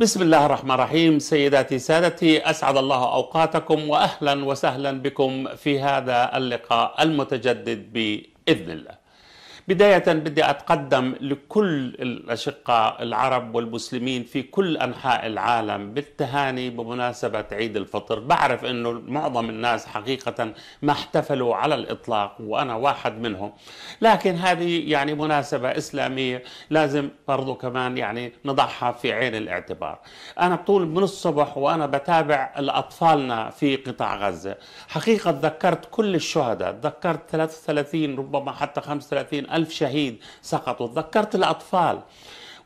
بسم الله الرحمن الرحيم سيداتي سادتي اسعد الله اوقاتكم واهلا وسهلا بكم في هذا اللقاء المتجدد باذن الله. بداية بدي أتقدم لكل الأشقاء العرب والمسلمين في كل أنحاء العالم بالتهاني بمناسبة عيد الفطر بعرف أنه معظم الناس حقيقة ما احتفلوا على الإطلاق وأنا واحد منهم لكن هذه يعني مناسبة إسلامية لازم برضو كمان يعني نضعها في عين الاعتبار أنا طول من الصبح وأنا بتابع الأطفالنا في قطاع غزة حقيقة تذكرت كل الشهداء تذكرت 33 ربما حتى 35 ألف شهيد سقطوا تذكرت الأطفال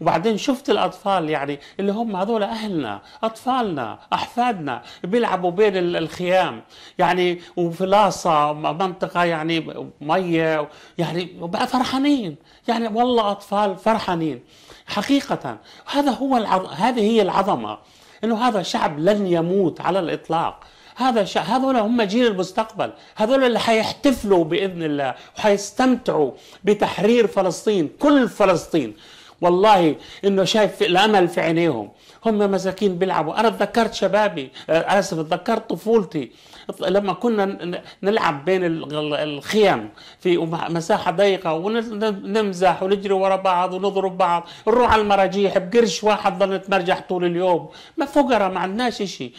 وبعدين شفت الاطفال يعني اللي هم هذول اهلنا اطفالنا احفادنا بيلعبوا بين الخيام يعني وفي لاصه منطقه يعني ميه يعني فرحانين يعني والله اطفال فرحانين حقيقه هذا هو العظ... هذه هي العظمه انه هذا شعب لن يموت على الاطلاق هذا الشعب هذول هم جيل المستقبل هذول اللي حيحتفلوا بإذن الله وحيستمتعوا بتحرير فلسطين كل فلسطين والله انه شايف الامل في عينيهم هم مساكين بيلعبوا انا تذكرت شبابي آه، اسف تذكرت طفولتي لما كنا نلعب بين الخيام في مساحه ضيقه ونمزح ونجري ورا بعض ونضرب بعض نروح على المراجيح بقرش واحد ضل نتمرجح طول اليوم ما فقراء ما عندناش شيء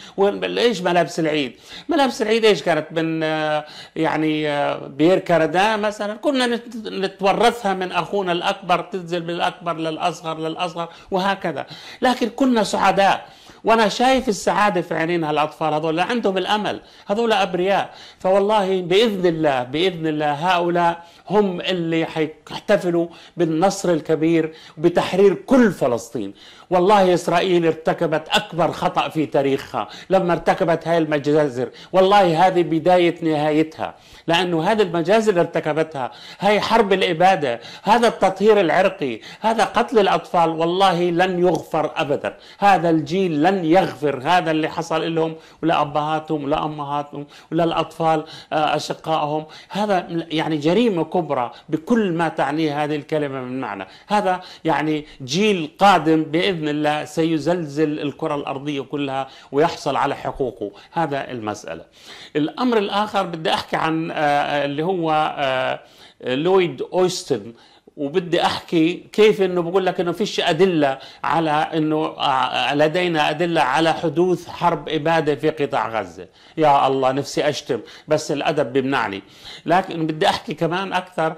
ايش ملابس العيد ملابس العيد ايش كانت من آه، يعني آه، بير كردا مثلا كنا نتورثها من اخونا الاكبر تنزل من الاكبر للاصغر للاصغر وهكذا لكن كنا سعداء وانا شايف السعاده في عينين هالاطفال هذول عندهم الامل هذول أبرياء فوالله بإذن الله بإذن الله هؤلاء هم اللي حيحتفلوا بالنصر الكبير بتحرير كل فلسطين والله إسرائيل ارتكبت أكبر خطأ في تاريخها لما ارتكبت هاي المجازر والله هذه بداية نهايتها لأنه هذه المجازر اللي ارتكبتها هاي حرب الإبادة هذا التطهير العرقي هذا قتل الأطفال والله لن يغفر أبدا هذا الجيل لن يغفر هذا اللي حصل لهم ولا أبهاتهم ولا أمهاتهم امهاتهم ولا الاطفال آه، اشقائهم هذا يعني جريمه كبرى بكل ما تعنيه هذه الكلمه من معنى هذا يعني جيل قادم باذن الله سيزلزل الكره الارضيه كلها ويحصل على حقوقه هذا المساله الامر الاخر بدي احكي عن آه، آه، اللي هو لويد اويستن وبدي احكي كيف انه بقول لك انه فيش ادله على انه آه، آه، لدينا ادله على حدوث حرب اباده في قطاع غزه، يا الله نفسي اشتم بس الادب بيمنعني، لكن بدي احكي كمان اكثر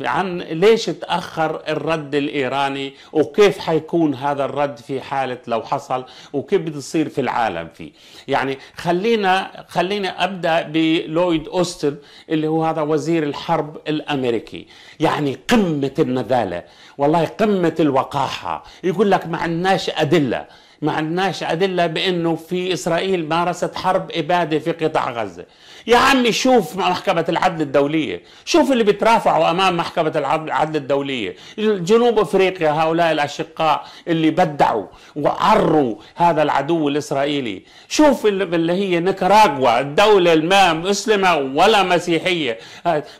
عن ليش تاخر الرد الايراني وكيف حيكون هذا الرد في حاله لو حصل وكيف بده يصير في العالم فيه، يعني خلينا خليني ابدا بلويد اوستن اللي هو هذا وزير الحرب الامريكي، يعني قمه النذاله والله قمه الوقاحه يقول لك ما عندناش ادله ما عندناش أدلة بأنه في إسرائيل مارست حرب إبادة في قطاع غزة يا عمي شوف محكمة العدل الدولية شوف اللي بترافعوا أمام محكمة العدل الدولية جنوب أفريقيا هؤلاء الأشقاء اللي بدعوا وعروا هذا العدو الإسرائيلي شوف اللي هي نيكاراغوا الدولة ما مسلمة ولا مسيحية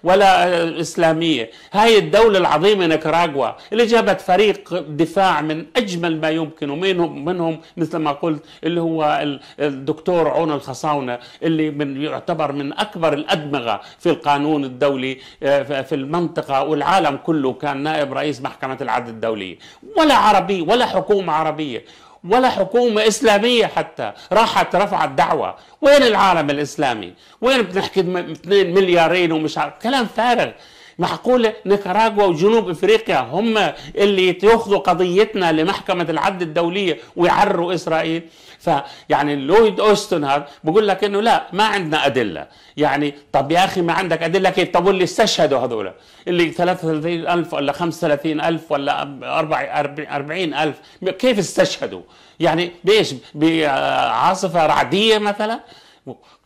ولا إسلامية هاي الدولة العظيمة نيكاراغوا اللي جابت فريق دفاع من أجمل ما يمكن ومنهم منهم منهم مثل ما قلت اللي هو الدكتور عون الخصاونه اللي من يعتبر من اكبر الادمغه في القانون الدولي آه، في المنطقه والعالم كله كان نائب رئيس محكمه العدل الدوليه ولا عربي ولا حكومه عربيه ولا حكومة إسلامية حتى راحت رفعت دعوة وين العالم الإسلامي وين بنحكي 2 مليارين ومش عارف كلام فارغ معقولة نيكاراغوا وجنوب افريقيا هم اللي ياخذوا قضيتنا لمحكمة العدل الدولية ويعروا اسرائيل فيعني لويد اوستن هذا بقول لك انه لا ما عندنا ادله يعني طب يا اخي ما عندك ادله كيف طب واللي استشهدوا هذول اللي 33000 ولا 35000 ولا الف كيف استشهدوا يعني بايش بعاصفه رعديه مثلا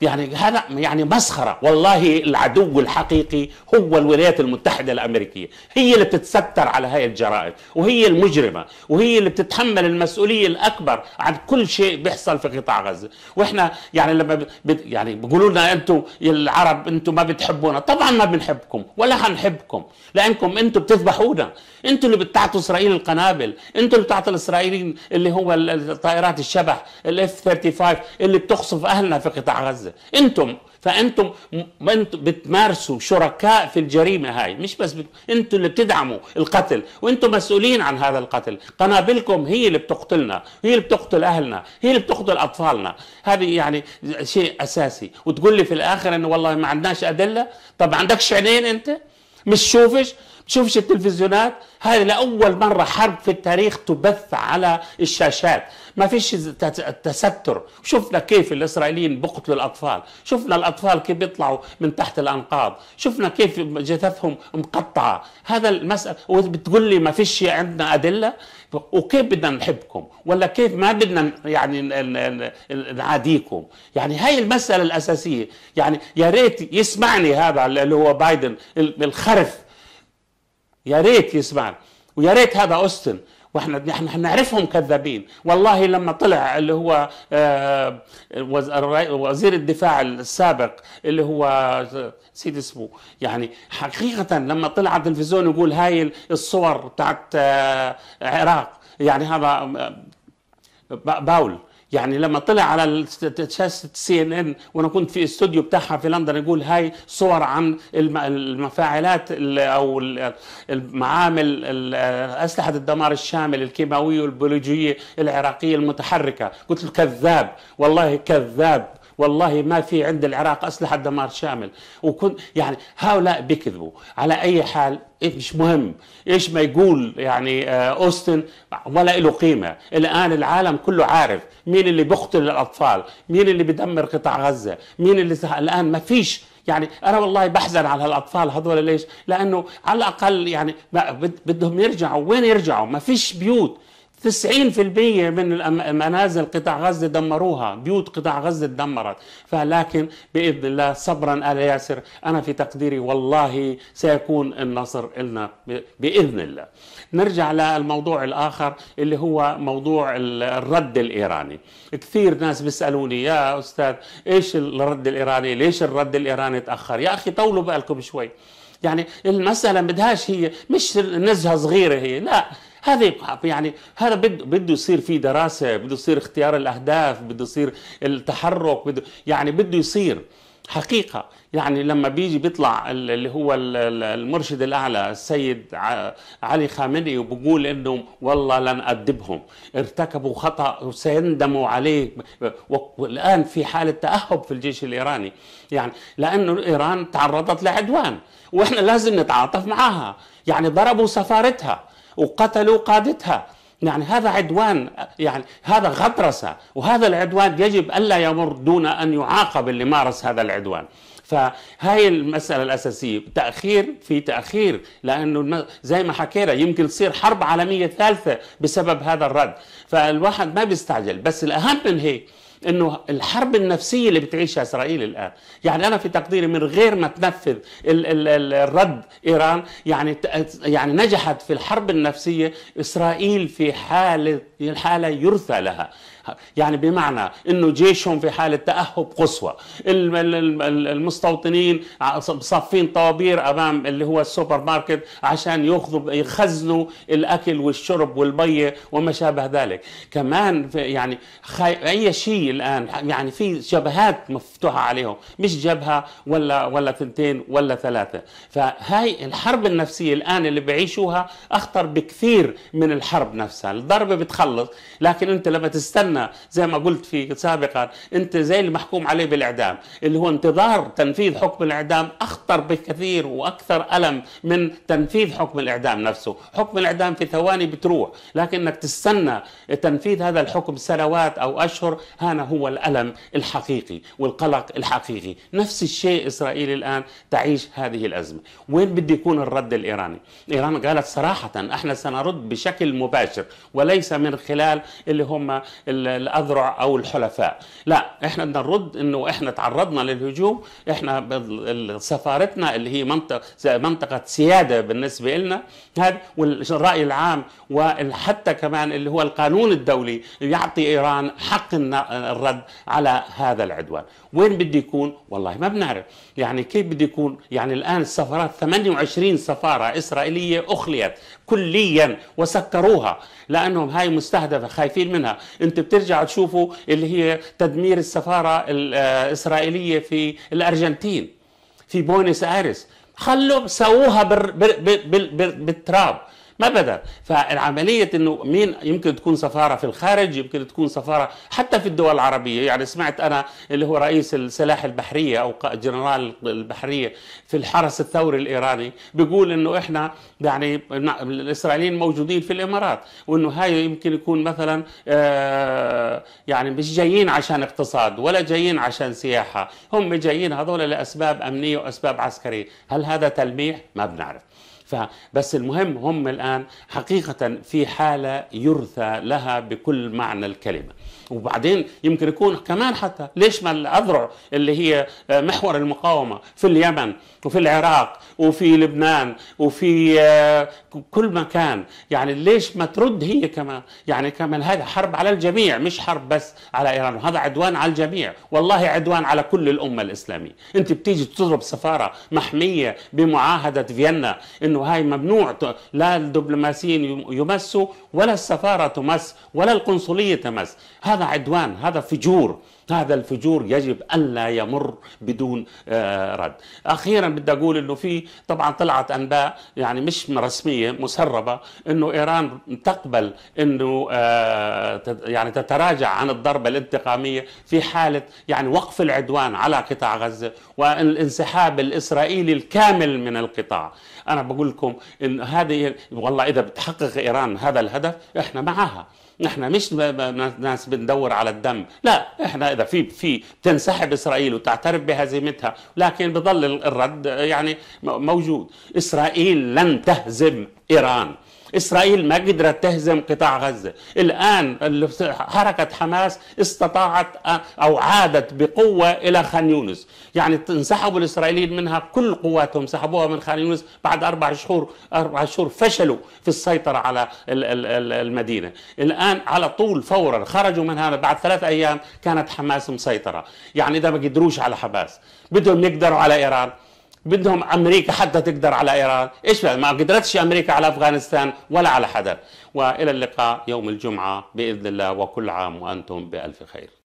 يعني هذا يعني مسخره والله العدو الحقيقي هو الولايات المتحده الامريكيه هي اللي بتتستر على هاي الجرائم وهي المجرمه وهي اللي بتتحمل المسؤوليه الاكبر عن كل شيء بيحصل في قطاع غزه واحنا يعني لما يعني بيقولوا لنا انتم العرب انتم ما بتحبونا طبعا ما بنحبكم ولا حنحبكم لانكم انتم بتذبحونا انتم اللي بتعطوا اسرائيل القنابل انتم اللي بتعطوا الاسرائيليين اللي هو الطائرات الشبح الاف 35 اللي بتقصف اهلنا في قطاع غزه انتم فانتم بتمارسوا شركاء في الجريمه هاي مش بس بت... انتم اللي بتدعموا القتل وانتم مسؤولين عن هذا القتل قنابلكم هي اللي بتقتلنا هي اللي بتقتل اهلنا هي اللي بتقتل اطفالنا هذه يعني شيء اساسي وتقول لي في الاخر انه والله ما عندناش ادله طب عندكش عينين انت مش شوفش شوفش التلفزيونات هذه لأول مرة حرب في التاريخ تبث على الشاشات ما فيش تستر شفنا كيف الإسرائيليين بقتلوا الأطفال شفنا الأطفال كيف بيطلعوا من تحت الأنقاض شفنا كيف جثثهم مقطعة هذا المسألة وبتقول لي ما فيش عندنا أدلة وكيف بدنا نحبكم ولا كيف ما بدنا يعني نعاديكم يعني هاي المسألة الأساسية يعني يا ريت يسمعني هذا اللي هو بايدن الخرف يا ريت يسمعنا ويا ريت هذا أوستن واحنا احنا نعرفهم كذابين والله لما طلع اللي هو آه، وزير الدفاع السابق اللي هو آه، سيد اسمه يعني حقيقه لما طلع على التلفزيون يقول هاي الصور بتاعت العراق آه، يعني هذا باول يعني لما طلع على شاشه سي ان ان وانا كنت في استوديو بتاعها في لندن يقول هاي صور عن المفاعلات او المعامل اسلحه الدمار الشامل الكيماويه والبيولوجيه العراقيه المتحركه قلت له كذاب والله كذاب والله ما في عند العراق اسلحه دمار شامل وكنت يعني هؤلاء بيكذبوا على اي حال مش مهم ايش ما يقول يعني آه، اوستن ولا له قيمه الان العالم كله عارف مين اللي بيقتل الاطفال مين اللي بيدمر قطاع غزه مين اللي سح... الان ما فيش يعني انا والله بحزن على هالاطفال هذول ليش؟ لانه على الاقل يعني بدهم يرجعوا وين يرجعوا؟ ما فيش بيوت، 90% من منازل قطاع غزة دمروها بيوت قطاع غزة دمرت فلكن بإذن الله صبرا آل ياسر أنا في تقديري والله سيكون النصر لنا بإذن الله نرجع للموضوع الآخر اللي هو موضوع الرد الإيراني كثير ناس بيسألوني يا أستاذ إيش الرد الإيراني ليش الرد الإيراني تأخر يا أخي طولوا بالكم شوي يعني المسألة بدهاش هي مش نزهة صغيرة هي لا هذا يعني هذا بده بده يصير في دراسه بده يصير اختيار الاهداف بده يصير التحرك بده يعني بده يصير حقيقة يعني لما بيجي بيطلع اللي هو المرشد الأعلى السيد علي خامنئي وبقول إنه والله لن أدبهم ارتكبوا خطأ وسيندموا عليه والآن في حالة تأهب في الجيش الإيراني يعني لأنه إيران تعرضت لعدوان وإحنا لازم نتعاطف معها يعني ضربوا سفارتها وقتلوا قادتها يعني هذا عدوان يعني هذا غطرسة وهذا العدوان يجب ألا يمر دون أن يعاقب اللي مارس هذا العدوان فهاي المسألة الأساسية تأخير في تأخير لأنه زي ما حكينا يمكن تصير حرب عالمية ثالثة بسبب هذا الرد فالواحد ما بيستعجل بس الأهم من هيك انه الحرب النفسيه اللي بتعيشها اسرائيل الان يعني انا في تقديري من غير ما تنفذ الـ الـ الرد ايران يعني يعني نجحت في الحرب النفسيه اسرائيل في حاله حاله يرثى لها يعني بمعنى انه جيشهم في حاله تاهب قصوى المستوطنين صافين طوابير امام اللي هو السوبر ماركت عشان ياخذوا يخزنوا الاكل والشرب والمي وما شابه ذلك كمان يعني خي... اي شيء الان يعني في جبهات مفتوحه عليهم مش جبهه ولا ولا تنتين ولا ثلاثه فهاي الحرب النفسيه الان اللي بيعيشوها اخطر بكثير من الحرب نفسها الضربه بتخلص لكن انت لما تستنى استنى زي ما قلت في سابقا انت زي المحكوم عليه بالاعدام اللي هو انتظار تنفيذ حكم الاعدام اخطر بكثير واكثر الم من تنفيذ حكم الاعدام نفسه حكم الاعدام في ثواني بتروح لكنك تستنى تنفيذ هذا الحكم سنوات او اشهر هنا هو الالم الحقيقي والقلق الحقيقي نفس الشيء اسرائيل الان تعيش هذه الازمه وين بده يكون الرد الايراني ايران قالت صراحه احنا سنرد بشكل مباشر وليس من خلال اللي هم ال الاذرع او الحلفاء لا احنا بدنا نرد انه احنا تعرضنا للهجوم احنا سفارتنا اللي هي منطقه منطقه سياده بالنسبه لنا هذا والراي العام وحتى كمان اللي هو القانون الدولي يعطي ايران حق الرد على هذا العدوان وين بده يكون والله ما بنعرف يعني كيف بده يكون يعني الان السفارات 28 سفاره اسرائيليه اخليت كليا وسكروها لانهم هاي مستهدفه خايفين منها انت بترجع تشوفوا اللي هي تدمير السفاره الاسرائيليه آه، في الارجنتين في بوينس ايرس خلوا سووها بالتراب ما بدا فالعملية انه مين يمكن تكون سفارة في الخارج يمكن تكون سفارة حتى في الدول العربية يعني سمعت انا اللي هو رئيس السلاح البحرية او جنرال البحرية في الحرس الثوري الايراني بيقول انه احنا يعني الاسرائيليين موجودين في الامارات وانه هاي يمكن يكون مثلا آه، يعني مش جايين عشان اقتصاد ولا جايين عشان سياحة هم جايين هذول لاسباب امنية واسباب عسكرية هل هذا تلميح ما بنعرف فبس المهم هم الآن حقيقة في حالة يرثى لها بكل معنى الكلمة وبعدين يمكن يكون كمان حتى ليش ما الاذرع اللي هي آه، محور المقاومه في اليمن وفي العراق وفي لبنان وفي آه، كل مكان يعني ليش ما ترد هي كمان يعني كمان هذا حرب على الجميع مش حرب بس على ايران وهذا عدوان على الجميع والله عدوان على كل الامه الاسلاميه انت بتيجي تضرب سفاره محميه بمعاهده فيينا انه هاي ممنوع لا الدبلوماسيين يمسوا ولا السفاره تمس ولا القنصليه تمس هذا هذا عدوان هذا فجور هذا الفجور يجب ألا يمر بدون آه، رد أخيرا بدي أقول أنه في طبعا طلعت أنباء يعني مش رسمية مسربة أنه إيران تقبل أنه آه، يعني تتراجع عن الضربة الانتقامية في حالة يعني وقف العدوان على قطاع غزة والانسحاب الإسرائيلي الكامل من القطاع أنا بقول لكم أن هذه والله إذا بتحقق إيران هذا الهدف إحنا معها نحن مش ناس بندور على الدم لا احنا اذا في في تنسحب اسرائيل وتعترف بهزيمتها لكن بضل الرد يعني موجود اسرائيل لن تهزم ايران إسرائيل ما قدرت تهزم قطاع غزة الآن حركة حماس استطاعت أو عادت بقوة إلى خان يونس يعني انسحبوا الإسرائيليين منها كل قواتهم سحبوها من خان يونس بعد أربع شهور أربع شهور فشلوا في السيطرة على المدينة الآن على طول فورا خرجوا منها بعد ثلاث أيام كانت حماس مسيطرة يعني اذا ما قدروش على حماس بدهم يقدروا على إيران بدهم امريكا حتى تقدر على ايران، ايش ما قدرتش امريكا على افغانستان ولا على حدا، والى اللقاء يوم الجمعه باذن الله وكل عام وانتم بالف خير.